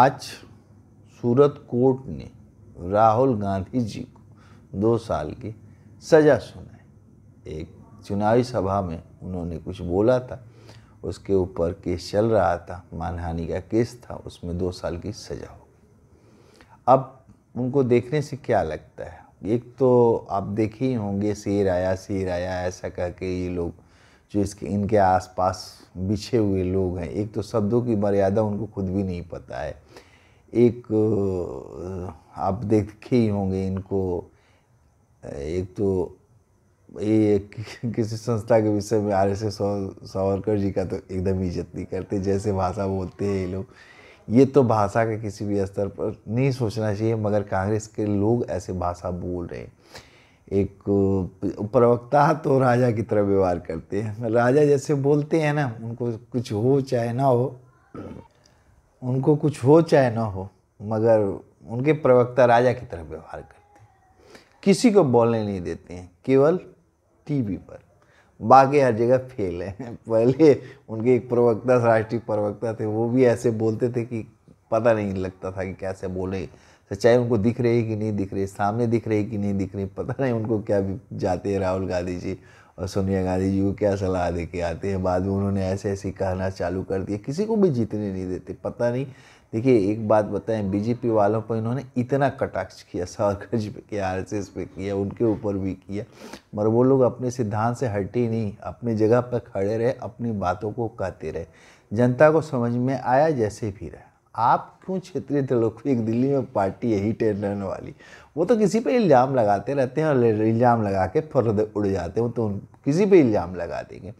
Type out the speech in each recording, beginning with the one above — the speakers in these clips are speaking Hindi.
आज सूरत कोर्ट ने राहुल गांधी जी को दो साल की सज़ा सुनाई एक चुनावी सभा में उन्होंने कुछ बोला था उसके ऊपर केस चल रहा था मानहानि का केस था उसमें दो साल की सज़ा हो गई अब उनको देखने से क्या लगता है एक तो आप देखे ही होंगे शेर आया शेर आया ऐसा कह के ये लोग जो इसके इनके आसपास बिछे हुए लोग हैं एक तो शब्दों की मर्यादा उनको खुद भी नहीं पता है एक आप देखे ही होंगे इनको एक तो ये किसी संस्था के विषय में R S S Savarkar ji का तो एकदम इज्जत नहीं करते जैसे भाषा बोलते हैं ये लोग ये तो भाषा के किसी भी स्तर पर नहीं सोचना चाहिए मगर कांग्रेस के लोग ऐसे भाषा बोल रहे हैं एक प्रवक्ता तो राजा की तरह व्यवहार करते हैं राजा जैसे बोलते हैं ना उनको कुछ हो चाहे ना हो उनको कुछ हो चाहे ना हो मगर उनके प्रवक्ता राजा की तरह व्यवहार करते हैं किसी को बोलने नहीं देते हैं केवल टीवी पर बाकी हर जगह फेल है पहले उनके एक प्रवक्ता राष्ट्रीय प्रवक्ता थे वो भी ऐसे बोलते थे कि पता नहीं लगता था कि कैसे बोले सच्चाई उनको दिख रही है कि नहीं दिख रही सामने दिख रही कि नहीं दिख रही पता नहीं उनको क्या भी जाते हैं राहुल गांधी जी और सोनिया गांधी जी को क्या सलाह दे के आते हैं बाद में उन्होंने ऐसे ऐसे कहना चालू कर दिया किसी को भी जीतने नहीं देते पता नहीं देखिए एक बात बताएं बीजेपी वालों पर इन्होंने इतना कटाक्ष किया सरगज पे किया आर पे किया उनके ऊपर भी किया मगर वो लोग अपने सिद्धांत से हटे ही नहीं अपनी जगह पर खड़े रहे अपनी बातों को कहते रहे जनता को समझ में आया जैसे भी रहा आप क्यों क्षेत्रीय एक दिल्ली में पार्टी है टेंडरने वाली वो तो किसी पे इल्ज़ाम लगाते रहते हैं और इल्ज़ाम लगा के फर्द उड़ जाते हैं वो तो किसी पे इल्ज़ाम लगा देंगे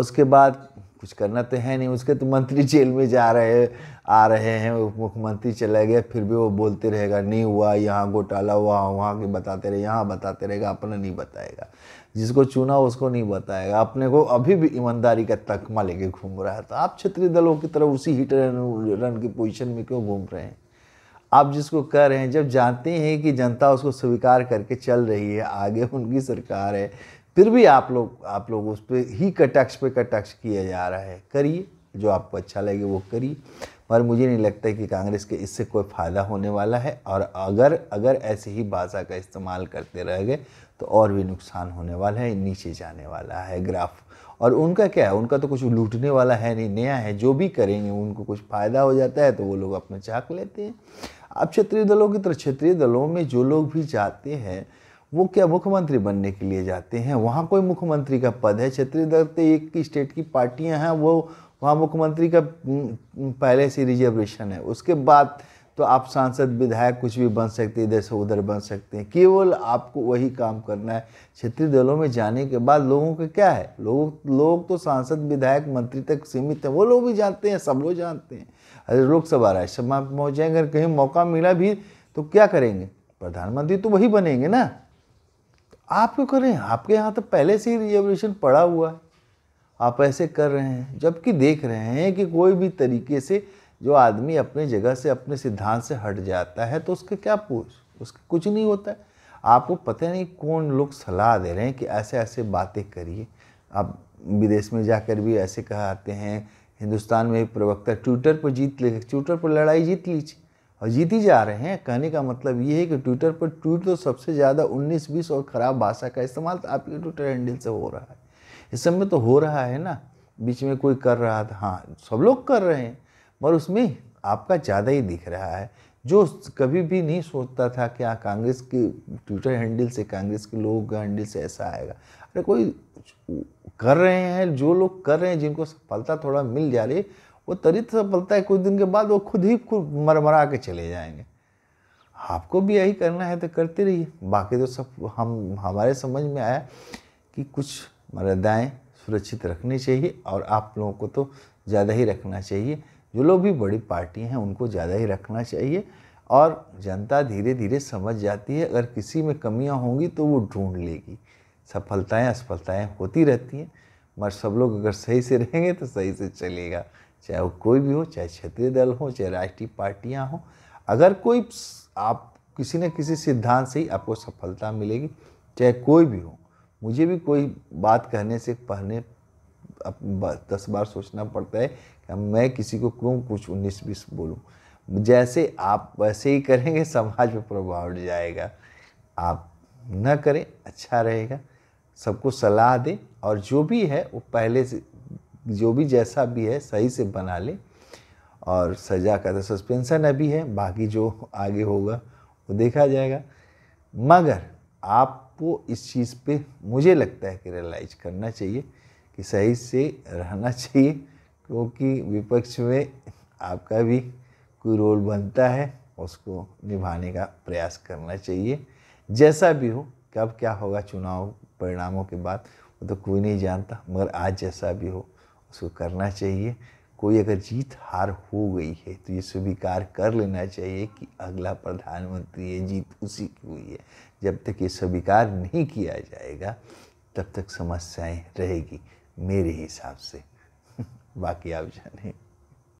उसके बाद कुछ करना तो है नहीं उसके तो मंत्री जेल में जा रहे आ रहे हैं उप मुख्यमंत्री चले गए फिर भी वो बोलते रहेगा नहीं हुआ यहाँ घोटाला हुआ वहाँ के बताते रहे यहाँ बताते रहेगा अपना नहीं बताएगा जिसको चुना उसको नहीं बताएगा अपने को अभी भी ईमानदारी का तकमा लेके घूम रहा है तो आप क्षेत्रीय दलों की तरफ उसी हिट रन रन की पोजिशन में क्यों घूम रहे हैं आप जिसको कह रहे हैं जब जानते हैं कि जनता उसको स्वीकार करके चल रही है आगे उनकी सरकार है फिर भी आप लोग आप लोग उस पर ही कटाक्ष पे कटाक्ष किया जा रहा है करिए जो आपको अच्छा लगे वो करिए पर मुझे नहीं लगता है कि कांग्रेस के इससे कोई फ़ायदा होने वाला है और अगर अगर ऐसे ही भाषा का इस्तेमाल करते रह गए तो और भी नुकसान होने वाला है नीचे जाने वाला है ग्राफ और उनका क्या है उनका तो कुछ लूटने वाला है नहीं नया है जो भी करेंगे उनको कुछ फ़ायदा हो जाता है तो वो लोग अपना चाक लेते हैं अब क्षेत्रीय दलों की तरह क्षेत्रीय दलों में जो लोग भी जाते हैं वो क्या मुख्यमंत्री बनने के लिए जाते हैं वहाँ कोई मुख्यमंत्री का पद है क्षेत्रीय दल तो एक की स्टेट की पार्टियाँ हैं वो वहाँ मुख्यमंत्री का पहले से रिजर्वेशन है उसके बाद तो आप सांसद विधायक कुछ भी बन सकते हैं इधर से उधर बन सकते हैं केवल आपको वही काम करना है क्षेत्रीय दलों में जाने के बाद लोगों का क्या है लोग लोग तो सांसद विधायक मंत्री तक सीमित हैं वो लोग भी जानते हैं सब लोग जानते हैं अरे लोकसभा राज्यसभा पहुँच जाएंगे अगर कहीं मौका मिला भी तो क्या करेंगे प्रधानमंत्री तो वही बनेंगे ना आप क्यों कर रहे हैं आपके यहाँ तो पहले से ही रिजर्वेशन पड़ा हुआ है आप ऐसे कर रहे हैं जबकि देख रहे हैं कि कोई भी तरीके से जो आदमी अपने जगह से अपने सिद्धांत से हट जाता है तो उसके क्या पूछ उसका कुछ नहीं होता है आपको पता नहीं कौन लोग सलाह दे रहे हैं कि ऐसे ऐसे बातें करिए आप विदेश में जाकर भी ऐसे कहते आते हैं हिंदुस्तान में प्रवक्ता ट्विटर पर जीत ले ट्विटर पर लड़ाई जीत लीजिए और जीती जा रहे हैं कहने का मतलब ये है कि ट्विटर पर ट्वीट तो सबसे ज़्यादा 19 20 और ख़राब भाषा का इस्तेमाल तो आपके ट्विटर हैंडल से हो रहा है इस समय तो हो रहा है ना बीच में कोई कर रहा था हाँ सब लोग कर रहे हैं मगर उसमें आपका ज़्यादा ही दिख रहा है जो कभी भी नहीं सोचता था कि हाँ कांग्रेस के ट्विटर हैंडल से कांग्रेस के लोगों का हैंडल से ऐसा आएगा अरे कोई कर रहे हैं जो लोग कर रहे हैं जिनको सफलता थोड़ा मिल जा रही है वो त्वरित सफलता है कुछ दिन के बाद वो खुद ही खुद मरमरा के चले जाएंगे आपको भी यही करना है तो करते रहिए बाकी तो सब हम हमारे समझ में आया कि कुछ मर्यादाएँ सुरक्षित रखनी चाहिए और आप लोगों को तो ज़्यादा ही रखना चाहिए जो लोग भी बड़ी पार्टी हैं उनको ज़्यादा ही रखना चाहिए और जनता धीरे धीरे समझ जाती है अगर किसी में कमियां होंगी तो वो ढूंढ लेगी सफलताएं असफलताएं होती रहती हैं मगर सब लोग अगर सही से रहेंगे तो सही से चलेगा चाहे वो कोई भी हो चाहे क्षेत्रीय दल हो चाहे राष्ट्रीय पार्टियां हों अगर कोई आप किसी न किसी सिद्धांत से ही आपको सफलता मिलेगी चाहे कोई भी हो मुझे भी कोई बात कहने से पहले दस बार सोचना पड़ता है कि मैं किसी को क्यों कुछ उन्नीस बीस बोलूँ जैसे आप वैसे ही करेंगे समाज में प्रभाव जाएगा आप न करें अच्छा रहेगा सबको सलाह दें और जो भी है वो पहले से जो भी जैसा भी है सही से बना ले और सजा का तो सस्पेंसन अभी है बाकी जो आगे होगा वो देखा जाएगा मगर आपको इस चीज़ पे मुझे लगता है कि रियलाइज करना चाहिए कि सही से रहना चाहिए क्योंकि विपक्ष में आपका भी कोई रोल बनता है उसको निभाने का प्रयास करना चाहिए जैसा भी हो कब क्या होगा चुनाव परिणामों के बाद वो तो कोई नहीं जानता मगर आज जैसा भी हो उसको करना चाहिए कोई अगर जीत हार हो गई है तो ये स्वीकार कर लेना चाहिए कि अगला प्रधानमंत्री ये जीत उसी की हुई है जब तक ये स्वीकार नहीं किया जाएगा तब तक समस्याएं रहेगी मेरे हिसाब से बाकी आप जाने